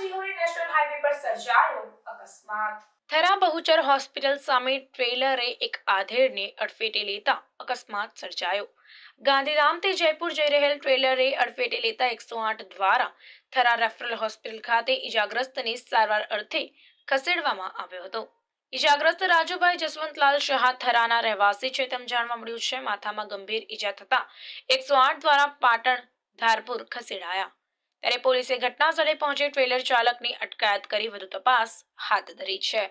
Shihori national highway પર સર્જાયો અકસ્માત થરા બહુચર હોસ્પિટલ સામે ટ્રેલરે એક આધેડને અડફેટે લેતા અકસ્માત સર્જાયો ગાંધીધામથી જયપુર જઈ રહેલ ટ્રેલરે અડફેટે લેતા એકસો આઠ દ્વારા થરા રેફરલ હોસ્પિટલ ખાતે ઈજાગ્રસ્તને સારવાર અર્થે ખસેડવામાં આવ્યો હતો ઈજાગ્રસ્ત રાજુભાઈ જસવંતલાલ શાહ થરાના રહેવાસી છે તેમ જાણવા મળ્યું છે માથામાં ગંભીર ઈજા થતા એકસો આઠ દ્વારા પાટણ ધારપુર ખસેડાયા ત્યારે પોલીસે ઘટના સ્થળે પહોંચી ટ્રેલર ચાલકની અટકાયત કરી વધુ તપાસ હાથ ધરી છે